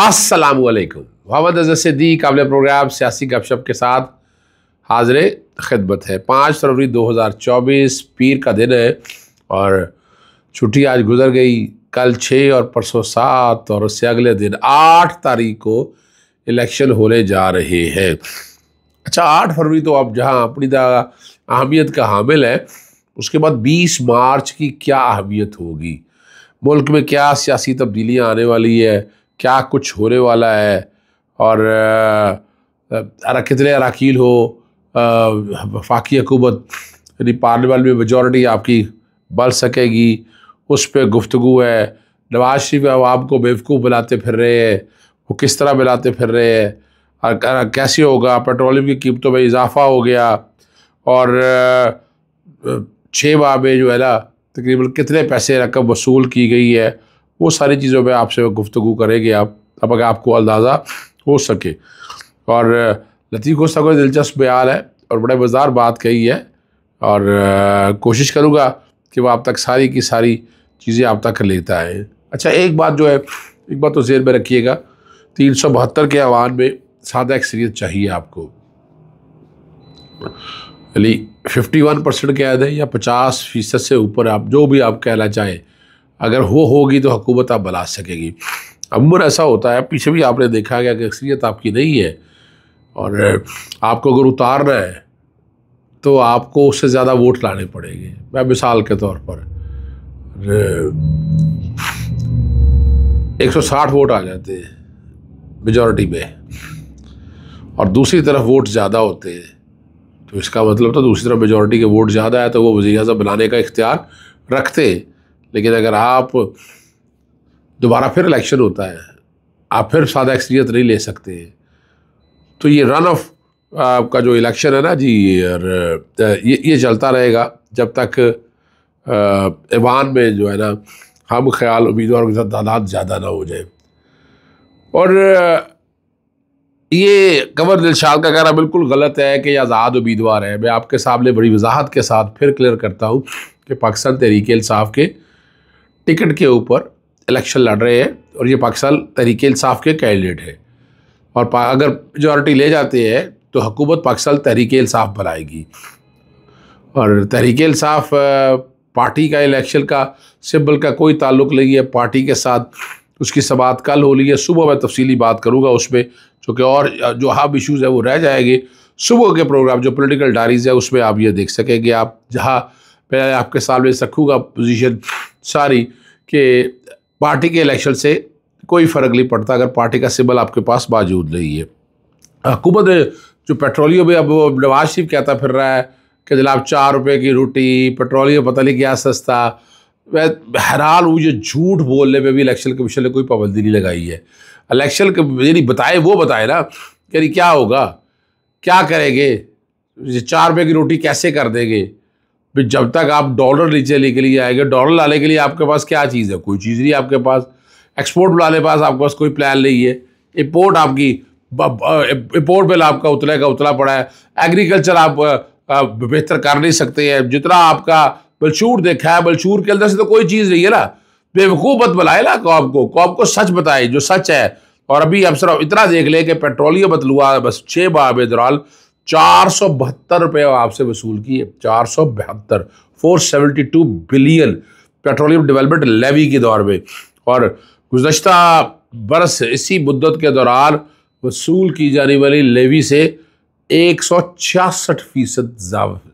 असलकुम मोहम्मद अजय सदीक काबिल प्रोग्राम सियासी गपशप के साथ हाजिर खिदमत है पाँच फरवरी 2024 पीर का दिन है और छुट्टी आज गुजर गई कल छः और परसों सात और उससे अगले दिन आठ तारीख को इलेक्शन होने जा रहे हैं अच्छा आठ फरवरी तो अब जहाँ अपनी अहमियत का हामिल है उसके बाद बीस मार्च की क्या अहमियत होगी मुल्क में क्या सियासी तब्दीलियाँ आने वाली है क्या कुछ होने वाला है और अरा कितने अरकील हो वाकी हकूमत यानी पार्लियामेंट में मेजॉरिटी आपकी बढ़ सकेगी उस पर गुफ्तु है नवाज शरीफ आवाम को बेवकूफ़ बनाते फिर रहे हैं वो किस तरह बनाते फिर रहे हैं और कैसे होगा पेट्रोलियम की कीमतों में इजाफा हो गया और छः माह में जो है ना तकरीबन कितने पैसे रकम वसूल की गई है वो सारी चीज़ों पर आपसे गुफ्तु करेंगे आप तब अगर आपको अंदाज़ा हो सके और लतीफ़ गुस्सा का दिलचस्प बयान है और बड़े मज़ार बात कही है और कोशिश करूँगा कि वह आप तक सारी की सारी चीज़ें आप तक लेता है अच्छा एक बात जो है एक बात तो जेर में रखिएगा तीन सौ बहत्तर के आवान में सादा एक्सरियत चाहिए आपको यानी फिफ्टी वन परसेंट क्या दें या पचास फीसद से ऊपर आप जो भी आप कहना चाहें अगर वो होगी तो हकूमत आप बना सकेगी अमूर ऐसा होता है पीछे भी आपने देखा गया कि अक्सरियत आपकी नहीं है और आपको अगर उतारना है तो आपको उससे ज़्यादा वोट लाने पड़ेंगे मैं मिसाल के तौर पर 160 वोट आ जाते हैं मेजॉरिटी में और दूसरी तरफ वोट ज़्यादा होते हैं तो इसका मतलब तो दूसरी तरफ मेजॉरिटी के वोट ज़्यादा है तो वो वजी अजम बनाने का इख्तियार रखते हैं लेकिन अगर आप दोबारा फिर इलेक्शन होता है आप फिर सादा अक्सरियत नहीं ले सकते हैं तो ये रन ऑफ आपका जो इलेक्शन है ना जी ये ये चलता रहेगा जब तक ईवान में जो है ना हम ख्याल उम्मीदवारों के साथ तादाद ज़्यादा ना हो जाए और ये कंवर दिलशाद का कहना बिल्कुल गलत है कि आज़ाद उम्मीदवार है मैं आपके सामने बड़ी वजाहत के साथ फिर क्लियर करता हूँ कि पाकिस्तान तहरीक इंसाफ के टिकट के ऊपर इलेक्शन लड़ रहे हैं और ये पाकिस्तान तहरीक इंसाफ के कैंडिडेट है और अगर मेजॉरिटी ले जाते हैं तो हकूमत पाकिस्तान तहरीक इंसाफ बनाएगी और तहरीक इंसाफ पार्टी का इलेक्शन का सिंबल का कोई ताल्लुक नहीं है पार्टी के साथ उसकी समात कल हो रही है सुबह मैं तफसीली बात करूँगा उसमें चूँकि और जो हब इश्यूज़ है वो रह जाएंगे सुबह के प्रोग्राम जो पोलिटिकल डायरीज़ है उसमें आप ये देख सकेंगे आप जहाँ मैं आपके सामने रखूँगा पोजिशन सारी कि पार्टी के इलेक्शन से कोई फ़र्क नहीं पड़ता अगर पार्टी का सिबल आपके पास मौजूद नहीं है हुकूमत जो पेट्रोलियम है अब नवाज शरीफ कहता फिर रहा है कि जनाब चार रुपये की रोटी पेट्रोलियम पता नहीं क्या सस्ता मैं हैरान हूँ ये झूठ बोलने में भी इलेक्शन कमीशन ने कोई पाबंदी नहीं लगाई है इलेक्शन यानी बताए वो बताए ना यानी क्या होगा क्या करेंगे चार रुपये की रोटी कैसे कर देंगे फिर जब तक आप डॉलर नीचे के लिए आएंगे डॉलर लाने के लिए आपके पास क्या चीज़ है कोई चीज़ नहीं आपके पास एक्सपोर्ट वाले पास आपके पास कोई प्लान नहीं है इम्पोर्ट आपकी इम्पोर्ट बिल आपका उतना का उतना पड़ा है एग्रीकल्चर आप बेहतर कर नहीं सकते हैं जितना आपका बलशूर देखा है बलशूर के अंदर से तो कोई चीज़ नहीं है ना बेवकूफ़ मत बनाए ना कौम को कौम को सच बताए जो सच है और अभी हम सिर्फ इतना देख लें कि पेट्रोलियम मतलुआ बस छः बार बेदराल चार सौ बहत्तर रुपये आपसे वसूल की है चार सौ बहत्तर four seventy two billion petroleum development levy के दौर में और गुजशत बरस इसी मुद्दत के दौरान वसूल की जाने वाली लेवी से एक सौ छियासठ फीसद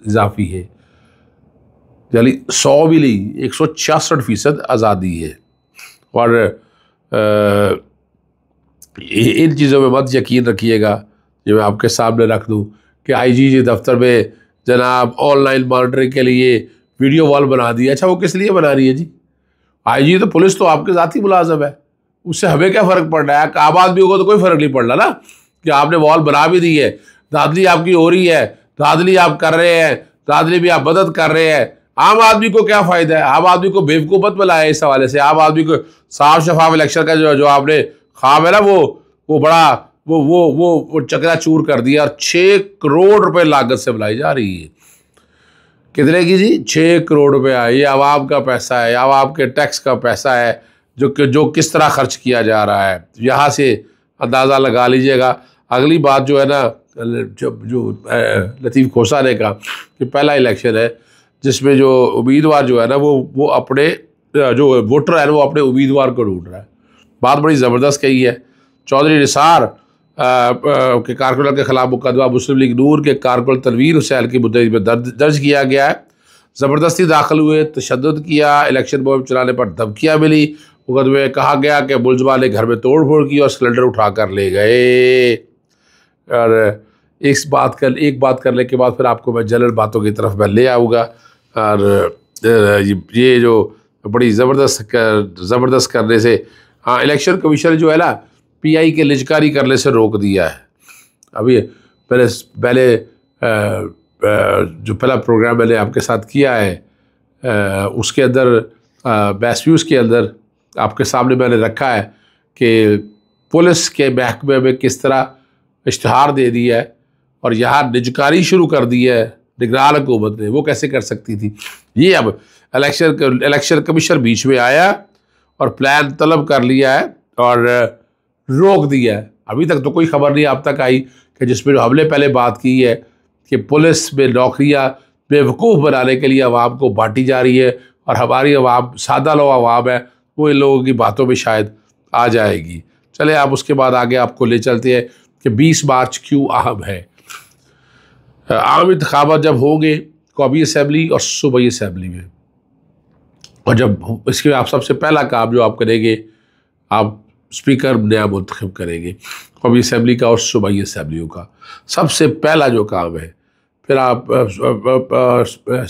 इजाफी है यानी सौ भी नहीं एक सौ छियासठ फीसद आज़ादी है और आ, इन चीज़ों में मत यकीन रखिएगा जो मैं आपके सामने रख दूँ कि हाँ। आई जी दफ्तर में जनाब ऑनलाइन मॉनिटरिंग के लिए वीडियो वॉल बना दी अच्छा वो किस लिए बना रही है जी जी तो पुलिस तो आपके ज़ाती मुलाजम है उससे हमें क्या फ़र्क पड़ रहा है आम आदमी होगा तो कोई फ़र्क नहीं पड़ रहा ना कि आपने वॉल बना भी दी है दादली आपकी हो रही है दादली आप कर रहे हैं दादली भी आप मदद कर रहे हैं आम आदमी को क्या फ़ायदा है आम आदमी को बेवकूफ़त में लाया इस हवाले से आम आदमी को साफ शफाफ इलेक्शन का जो जो आपने ख्वाब है ना वो वो बड़ा वो वो वो वो चूर कर दिया और छः करोड़ रुपए लागत से बुलाई जा रही है कितने की जी छः करोड़ रुपया ये अवाब का पैसा है अब आपके टैक्स का पैसा है जो कि जो किस तरह खर्च किया जा रहा है यहाँ से अंदाज़ा लगा लीजिएगा अगली बात जो है ना जो, जो लतीफ़ खोसा ने कहा कि पहला इलेक्शन है जिसमें जो उम्मीदवार जो है ना वो वो अपने जो वोटर है वो अपने उम्मीदवार को ढूंढ रहा है बात बड़ी ज़बरदस्त कही है चौधरी निसार के कारकुनल के खिलाफ मुकदमा मुस्लिम लीग नूर के कारकुन तनवीर हुसैन की मुद्दे में दर्ज दर्ज किया गया है ज़बरदस्ती दाखिल हुए तशद किया इलेक्शन मुहिम चलाने पर धमकियाँ मिली मुकदमे में कहा गया कि मुलजमा ने घर में तोड़ फोड़ की और सिलेंडर उठा कर ले गए और इस बात कर एक बात करने के बाद फिर आपको मैं जनरल बातों की तरफ मैं ले आऊँगा और ये जो बड़ी ज़बरदस्त कर ज़बरदस्त करने से हाँ इलेक्शन कमीशन जो है ना पीआई के लिजकारी करने से रोक दिया है अभी पहले पहले जो पहला प्रोग्राम मैंने आपके साथ किया है उसके अंदर बैसव्यूज के अंदर आपके सामने मैंने रखा है कि पुलिस के महकमे में किस तरह इश्तहार दे दिया है और यहाँ निजकारी शुरू कर दी है निगरान हुकूमत ने वो कैसे कर सकती थी ये अब इलेक्शन इलेक्शन कमीशन बीच में आया और प्लान तलब कर लिया है और रोक दिया है अभी तक तो कोई खबर नहीं अब तक आई कि जिसमें जो हमने पहले बात की है कि पुलिस में नौकरियाँ बेवकूफ़ बनाने के लिए अवाम को बांटी जा रही है और हमारी अवाम सादा लो अवाम है वो इन लोगों की बातों में शायद आ जाएगी चले आप उसके बाद आगे आपको ले चलते हैं कि 20 मार्च क्यों अहम है आम इंतबा जब होंगे कौमी असम्बली और सूबई असम्बली में और जब इसके आप सबसे पहला काम जो आप करेंगे आप स्पीकर नया मंतखब करेंगे कौमी असम्बली का और सूबाई असम्बलियों का सबसे पहला जो काम है फिर आप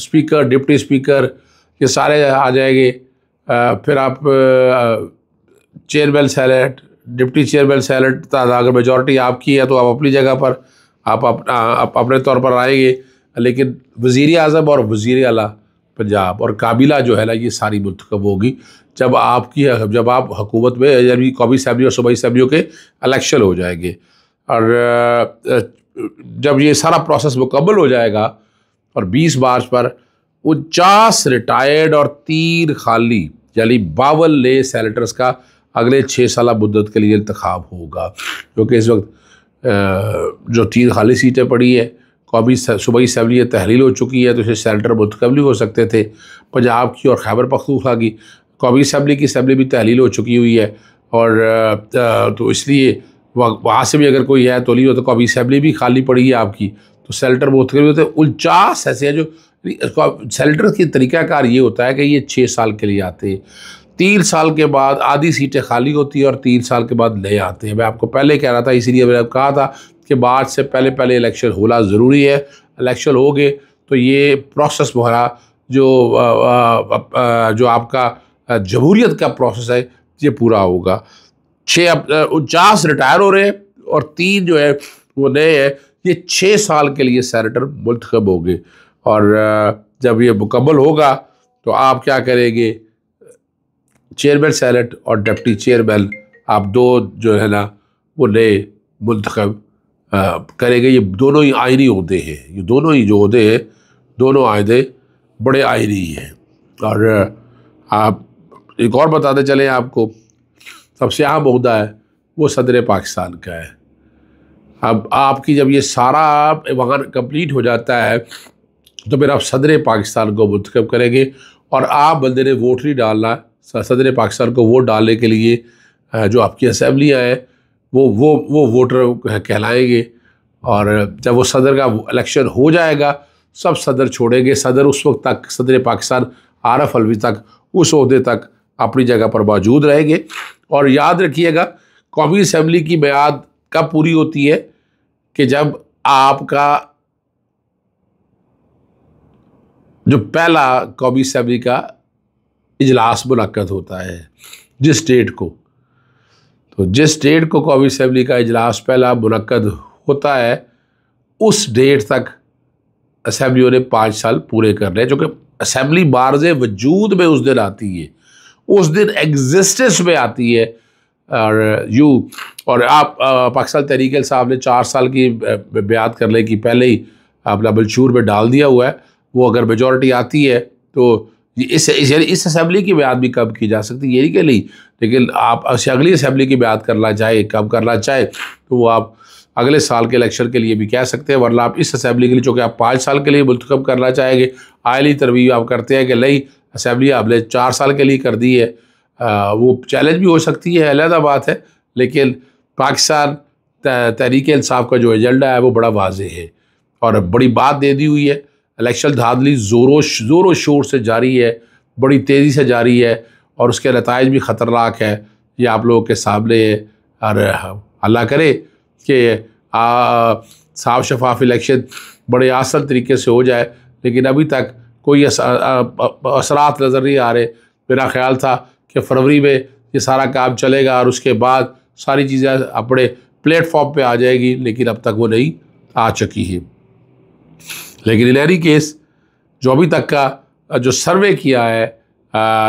स्पीकर डिप्टी स्पीकर ये सारे आ जाएंगे फिर आप chairman senate deputy chairman senate अगर मेजॉरिटी आपकी है तो आप अपनी जगह पर आप अपना आप अपने तौर पर आएंगे लेकिन वज़ी अजम और वज़ी अला पंजाब और काबिला जो है ना ये सारी मुंतखब होगी जब आपकी जब आप हुकूमत में यानी कौमी असम्बली और सूबाई असम्बलियों के इलेक्शन हो जाएंगे और जब ये सारा प्रोसेस मुकम्मल हो जाएगा और 20 मार्च पर उनचास रिटायर्ड और तीन खाली यानी बावन नए सैनिटर्स का अगले छः साल मुद्दत के लिए इंतखब होगा क्योंकि इस वक्त जो तीन खाली सीटें पड़ी हैं कौमी सूबाई असम्बली तहलील हो चुकी है तो इसे सेनेटर मुतकबली हो सकते थे पंजाब की और खैबर पखतूखा की कौमी असम्बली की असम्बली भी तहलील हो चुकी हुई है और तो इसलिए वहाँ से भी अगर कोई है तो नहीं हो तो कौमी असम्बली भी खाली पड़ी है आपकी तो सेलेटर मुतकबली होते हैं उनचास ऐसे हैं जो सेल्टर की तरीक़ाकार ये होता है कि ये छः साल के लिए आते हैं तीन साल के बाद आधी सीटें खाली होती हैं और तीन साल के बाद ले आते हैं मैं आपको पहले कह रहा था इसीलिए मैंने कहा था कि बाद से पहले पहले इलेक्शन होना ज़रूरी है इलेक्शन हो गए तो ये प्रोसेस हमारा जो आ, आ, आ, जो आपका जमहूरीत का प्रोसेस है ये पूरा होगा छः उनचास रिटायर हो रहे हैं और तीन जो है वो नए हैं ये छः साल के लिए सैनिटर मुंतखब गए और जब ये मुकम्मल होगा तो आप क्या करेंगे चेयरमैन सैनेट और डिप्टी चेयरमैन आप दो जो है ना वो नए मंतखब करेंगे ये दोनों ही आयनी होते हैं ये दोनों ही जो होते हैं दोनों आयदे बड़े आयनी हैं और आप एक और बताते चलें आपको सबसे अहम अहदा है वो सदर पाकिस्तान का है अब आपकी जब ये सारा वहाँ कंप्लीट हो जाता है तो फिर आप सदर पाकिस्तान को मुंतखब करेंगे और आप बंदे ने वोट नहीं डालना सदर पाकिस्तान को वोट डालने के लिए जो आपकी असम्बलियाँ हैं वो वो वो वोटर कहलाएंगे और जब वो सदर का इलेक्शन हो जाएगा सब सदर छोड़ेंगे सदर उस वक्त तक सदर पाकिस्तान आरफ अलवी तक उस उसदे तक अपनी जगह पर मौजूद रहेंगे और याद रखिएगा कौमी असम्बली की मैद कब पूरी होती है कि जब आपका जो पहला कौमी असम्बली का इजलास मुनद होता है जिस स्टेट को तो जिस स्टेट को कौमी असम्बली का इजलास पहला मुनद होता है उस डेट तक असम्बलियों ने पाँच साल पूरे कर हैं चूँकि असम्बली बारज वजूद में उस दिन आती है उस दिन एग्जिस्टेंस में आती है और यू और आप पाकिस्तान तहरीक साहब ने चार साल की ब्याद करने की पहले ही अपना बलशूर में डाल दिया हुआ है वो अगर मेजोरिटी आती है तो इस इस असम्बली की बात भी कब की जा सकती है ये के नहीं लेकिन आप अगली असम्बली की बात करना चाहे कब करना चाहे तो वो आप अगले साल के इलेक्शन के लिए भी कह सकते हैं वरना आप इस असम्बली के लिए चूँकि आप पाँच साल के लिए मुंतखब करना चाहेंगे आयली तरवी आप करते हैं कि नहीं असम्बली आपने चार साल के लिए कर दी है आ, वो चैलेंज भी हो सकती है अलहदा बात है लेकिन पाकिस्तान तहरीक इंसाफ का जो एजेंडा है वो बड़ा वाज है और बड़ी बात दे दी हुई है इलेक्शन धांधली ज़ोरों ज़ोरों शोर से जारी है बड़ी तेज़ी से जारी है और उसके नतज भी ख़तरनाक है ये आप लोगों के सामने है हाँ, और अल्लाह करे कि साफ शफाफ इलेक्शन बड़े आसान तरीके से हो जाए लेकिन अभी तक कोई असरात नज़र नहीं आ रहे मेरा ख्याल था कि फरवरी में ये सारा काम चलेगा और उसके बाद सारी चीज़ें अपने प्लेटफॉर्म पे आ जाएगी लेकिन अब तक वो नहीं आ चुकी है लेकिन इन एनी केस जो अभी तक का जो सर्वे किया है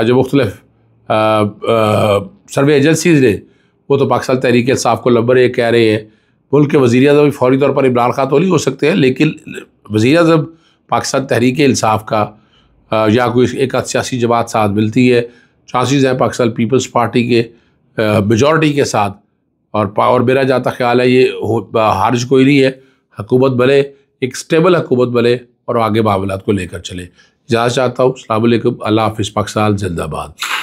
जो मुख्तलफ सर्वे एजेंसीज ने वो तो पाकिस्तान तहरीक साफ को लबर एक कह रहे हैं मुल्क के वज़ी अजम भी फौरी तौर पर इमरान खान तो नहीं हो सकते हैं लेकिन वज़ी अजम पाकिस्तान तहरीक इंसाफ का या कोई एक आध सियासी जमात साथ मिलती है चांसिस हैं पाकिस्तान पीपल्स पार्टी के मेजॉरिटी के साथ और और मेरा जाता ख्याल है ये हारज कोई नहीं है हकूमत भले एक स्टेबल हकूमत बने और आगे मामला को लेकर चले जहाँ चाहता हूँ अल्लाह हाफिज़ पाकिस्तान जिंदाबाद